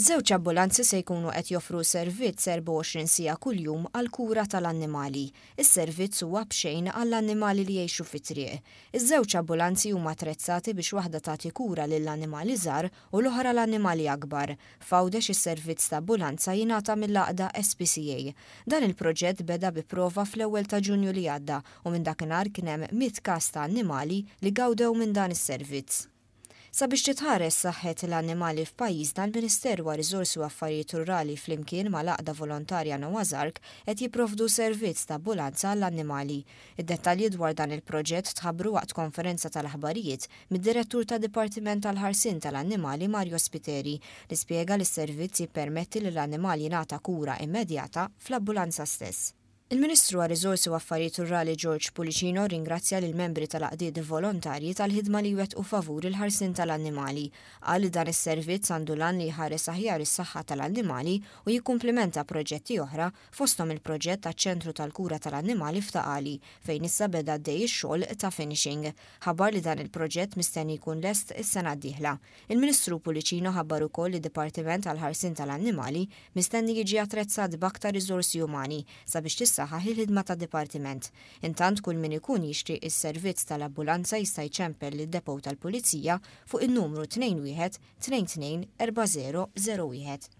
Żewġ ambulanzi se jkunu qed joffru servizz 24 sija kuljum għal kura tal-annimali. Is-servizz huwa bxejn għall-annimali li jgħixu fit-triq. Iż-żewġ ambulanzi huma attrezzati biex waħda tagħti kura lill-annimali żgħar u l-oħra l-annimali akbar. Fawdex is-servizz ta' ambulanza jingħata mill-laqda SPCA. Dan il-proġett beda bi prova fl-ewwel ta' Ġunju li għadda u minn dakinhar kien hemm mit każ ta' annimali li gawdew minn dan is-servizz. Sabiex titħares saħħet l-annimali f'pajjiżna l-Ministeru għal Riżorsi u Affarijiet Rurali flimkien ma' laqda volontarja wazark qed jipprovdu servizz ta' ambulanza għall-annimali. Id-dettalji dwar dan il-proġett tħabbru waqt konferenza tal-aħbarijiet mid-direttur ta' Dipartiment tal-Ħarsin tal-Annimali Mario Spiteri li spjega li s-servizz jippermetti li l-annimali nata kura immedjata fl-ambulanza stess. Il-Ministru għal Riżorsi u Affarijiet Rurali George Pulicino ringrazzja lil membri tal-qdiet volontarji tal-ħidma li wet u favur il-ħarsin tal-annimali, għal dan is-servizz għandu lan li ħares aħjar is-saħħa tal-annimali u jikkumplimenta proġetti oħra fosthom il-proġett taċ-Ċentru tal-Kura tal-Annimali f'Taqali fejn issa beda dej ix-xogħol ta' finishing. Ħabar li dan il-proġett mistenni jkun lest is-sena d-dieħla. Il-Ministru Pulicino ħabbar ukoll id Dipartiment għal ħarsin tal-Annimali mistenni jiġi attrezzat b'aktar riżorsi umani sabiex jissaħħaħ il-ħidma ta' dipartiment. Intant kull min ikun jixtri is-servizz tal-ambulanza jista' jċempel lid depow tal-Pulizija fuq in-numru 21 22 4001.